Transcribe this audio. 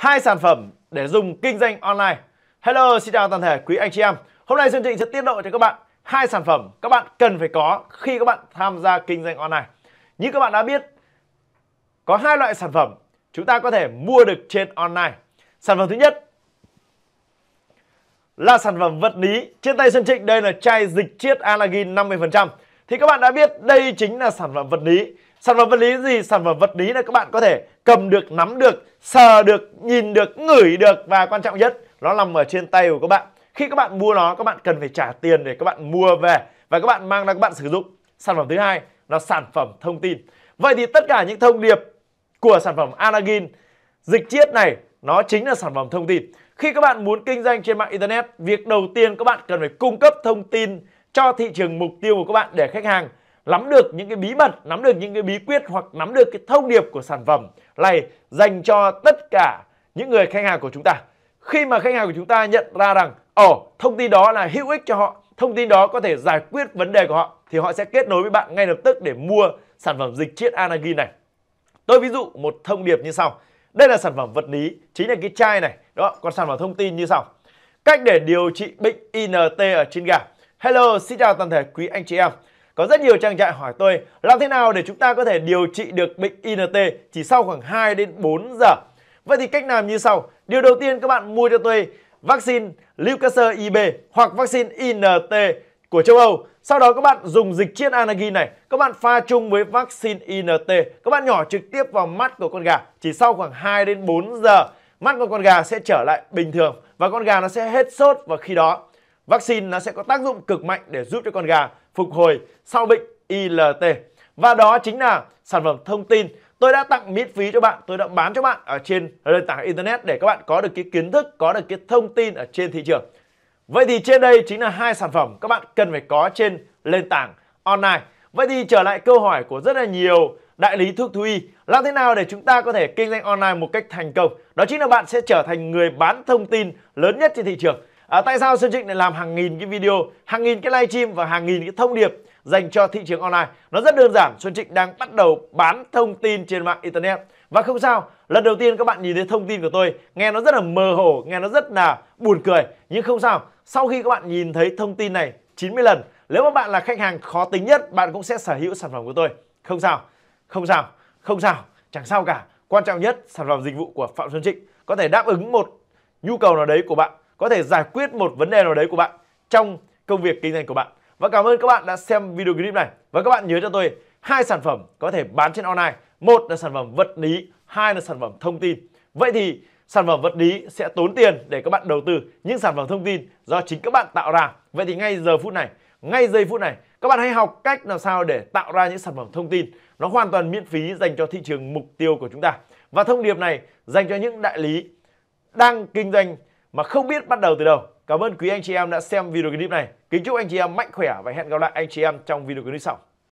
hai sản phẩm để dùng kinh doanh online. Hello, xin chào toàn thể quý anh chị em. Hôm nay chương trình sẽ tiết lộ cho các bạn hai sản phẩm các bạn cần phải có khi các bạn tham gia kinh doanh online. Như các bạn đã biết, có hai loại sản phẩm chúng ta có thể mua được trên online. Sản phẩm thứ nhất là sản phẩm vật lý. Trên tay Xuân Trịnh đây là chai dịch chiết Alagin 50% thì các bạn đã biết đây chính là sản phẩm vật lý. Sản phẩm vật lý gì? Sản phẩm vật lý là các bạn có thể cầm được, nắm được, sờ được, nhìn được, ngửi được và quan trọng nhất nó nằm ở trên tay của các bạn. Khi các bạn mua nó, các bạn cần phải trả tiền để các bạn mua về và các bạn mang ra các bạn sử dụng. Sản phẩm thứ hai là sản phẩm thông tin. Vậy thì tất cả những thông điệp của sản phẩm Anagin dịch chiết này nó chính là sản phẩm thông tin. Khi các bạn muốn kinh doanh trên mạng internet, việc đầu tiên các bạn cần phải cung cấp thông tin cho thị trường mục tiêu của các bạn để khách hàng nắm được những cái bí mật, nắm được những cái bí quyết hoặc nắm được cái thông điệp của sản phẩm này dành cho tất cả những người khách hàng của chúng ta. Khi mà khách hàng của chúng ta nhận ra rằng ồ, oh, thông tin đó là hữu ích cho họ, thông tin đó có thể giải quyết vấn đề của họ thì họ sẽ kết nối với bạn ngay lập tức để mua sản phẩm dịch chiết Anagi này. Tôi ví dụ một thông điệp như sau. Đây là sản phẩm vật lý, chính là cái chai này. Đó, còn sản phẩm thông tin như sau. Cách để điều trị bệnh INT ở trên gà. Hello, xin chào toàn thể quý anh chị em. Có rất nhiều trang trại hỏi tôi làm thế nào để chúng ta có thể điều trị được bệnh INT chỉ sau khoảng 2 đến 4 giờ. Vậy thì cách làm như sau. Điều đầu tiên các bạn mua cho tôi vaccine Leucacer IB hoặc vaccine INT của châu Âu. Sau đó các bạn dùng dịch chiết Anagi này, các bạn pha chung với vaccine INT, các bạn nhỏ trực tiếp vào mắt của con gà. Chỉ sau khoảng 2 đến 4 giờ, mắt của con gà sẽ trở lại bình thường và con gà nó sẽ hết sốt và khi đó Vaccine nó sẽ có tác dụng cực mạnh để giúp cho con gà phục hồi sau bệnh ILT. Và đó chính là sản phẩm thông tin tôi đã tặng miễn phí cho bạn, tôi đã bán cho bạn ở trên nền tảng internet để các bạn có được cái kiến thức, có được cái thông tin ở trên thị trường. Vậy thì trên đây chính là hai sản phẩm các bạn cần phải có trên nền tảng online. Vậy thì trở lại câu hỏi của rất là nhiều đại lý thuốc thú y làm thế nào để chúng ta có thể kinh doanh online một cách thành công đó chính là bạn sẽ trở thành người bán thông tin lớn nhất trên thị trường À, tại sao Sơn Trịnh lại làm hàng nghìn cái video, hàng nghìn cái livestream và hàng nghìn cái thông điệp dành cho thị trường online? Nó rất đơn giản, Xuân Trịnh đang bắt đầu bán thông tin trên mạng Internet. Và không sao, lần đầu tiên các bạn nhìn thấy thông tin của tôi, nghe nó rất là mơ hồ, nghe nó rất là buồn cười. Nhưng không sao, sau khi các bạn nhìn thấy thông tin này 90 lần, nếu mà bạn là khách hàng khó tính nhất, bạn cũng sẽ sở hữu sản phẩm của tôi. Không sao, không sao, không sao, chẳng sao cả. Quan trọng nhất, sản phẩm dịch vụ của Phạm Xuân Trịnh có thể đáp ứng một nhu cầu nào đấy của bạn có thể giải quyết một vấn đề nào đấy của bạn trong công việc kinh doanh của bạn. Và cảm ơn các bạn đã xem video clip này. Và các bạn nhớ cho tôi hai sản phẩm có thể bán trên online. Một là sản phẩm vật lý, hai là sản phẩm thông tin. Vậy thì sản phẩm vật lý sẽ tốn tiền để các bạn đầu tư những sản phẩm thông tin do chính các bạn tạo ra. Vậy thì ngay giờ phút này, ngay giây phút này, các bạn hãy học cách làm sao để tạo ra những sản phẩm thông tin nó hoàn toàn miễn phí dành cho thị trường mục tiêu của chúng ta. Và thông điệp này dành cho những đại lý đang kinh doanh mà không biết bắt đầu từ đâu. Cảm ơn quý anh chị em đã xem video clip này. Kính chúc anh chị em mạnh khỏe và hẹn gặp lại anh chị em trong video clip sau.